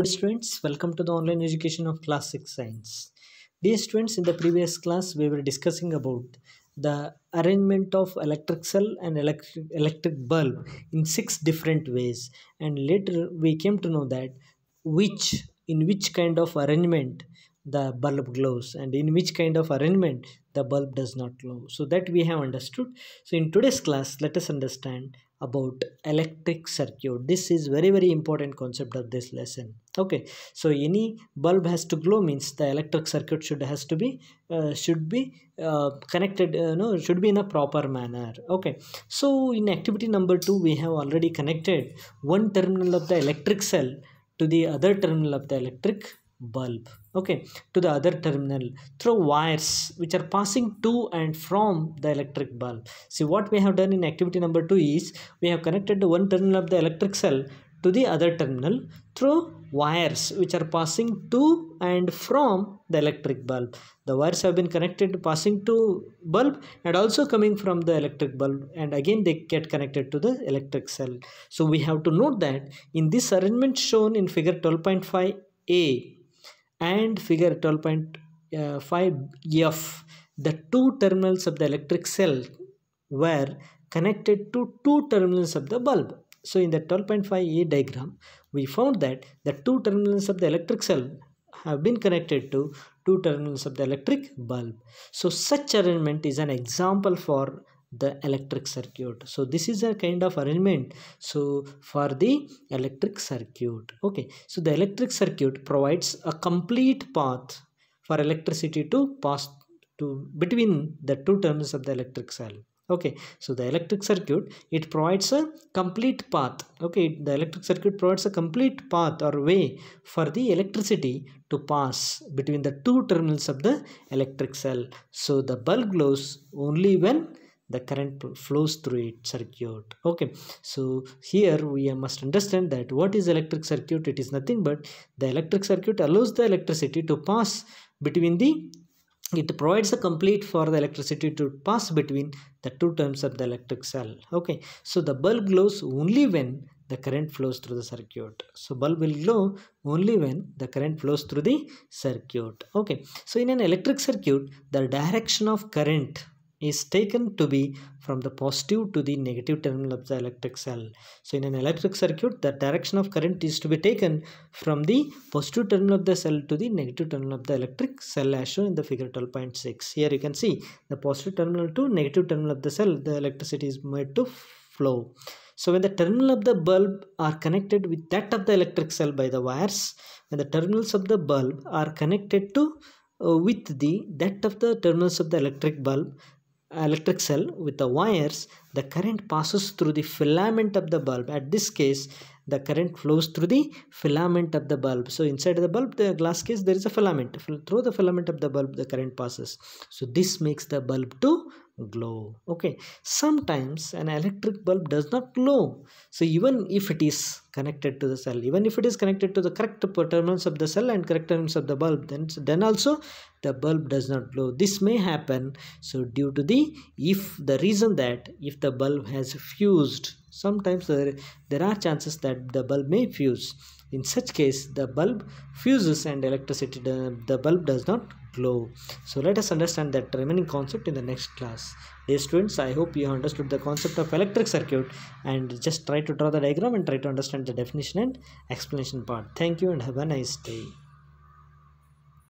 Good students, welcome to the online education of classic science. Dear students, in the previous class we were discussing about the arrangement of electric cell and electric, electric bulb in six different ways and later we came to know that which in which kind of arrangement the bulb glows and in which kind of arrangement the bulb does not glow. So that we have understood. So in today's class, let us understand about electric circuit. This is very very important concept of this lesson. Okay, so any bulb has to glow means the electric circuit should has to be uh, should be uh, connected. Uh, no, should be in a proper manner. Okay, so in activity number two, we have already connected one terminal of the electric cell to the other terminal of the electric bulb okay to the other terminal through wires which are passing to and from the electric bulb see what we have done in activity number 2 is we have connected the one terminal of the electric cell to the other terminal through wires which are passing to and from the electric bulb. The wires have been connected passing to bulb and also coming from the electric bulb and again they get connected to the electric cell. So we have to note that in this arrangement shown in figure 12.5a and figure 12.5f uh, the two terminals of the electric cell were connected to two terminals of the bulb. So in the 12.5a diagram, we found that the two terminals of the electric cell have been connected to two terminals of the electric bulb. So such arrangement is an example for the electric circuit so this is a kind of arrangement so for the electric circuit okay so the electric circuit provides a complete path for electricity to pass to between the two terminals of the electric cell okay so the electric circuit it provides a complete path okay the electric circuit provides a complete path or way for the electricity to pass between the two terminals of the electric cell so the bulb glows only when the current flows through it circuit okay so here we must understand that what is electric circuit it is nothing but the electric circuit allows the electricity to pass between the it provides a complete for the electricity to pass between the two terms of the electric cell okay so the bulb glows only when the current flows through the circuit so bulb will glow only when the current flows through the circuit okay so in an electric circuit the direction of current is taken to be from the positive to the negative terminal of the electric cell. So in an electric circuit, the direction of current is to be taken from the positive terminal of the cell to the negative terminal of the electric cell as shown in the figure 12.6. Here you can see the positive terminal to negative terminal of the cell, the electricity is made to flow. So when the terminal of the bulb are connected with that of the electric cell by the wires, when the terminals of the bulb are connected to uh, with the that of the terminals of the electric bulb electric cell with the wires the current passes through the filament of the bulb at this case the current flows through the filament of the bulb so inside the bulb the glass case there is a filament through the filament of the bulb the current passes so this makes the bulb to glow okay sometimes an electric bulb does not glow so even if it is connected to the cell even if it is connected to the correct terminals of the cell and correct terminals of the bulb then then also the bulb does not glow this may happen so due to the if the reason that if the bulb has fused Sometimes there, there are chances that the bulb may fuse. In such case, the bulb fuses and electricity, the, the bulb does not glow. So let us understand that remaining concept in the next class. Dear students, I hope you understood the concept of electric circuit and just try to draw the diagram and try to understand the definition and explanation part. Thank you and have a nice day.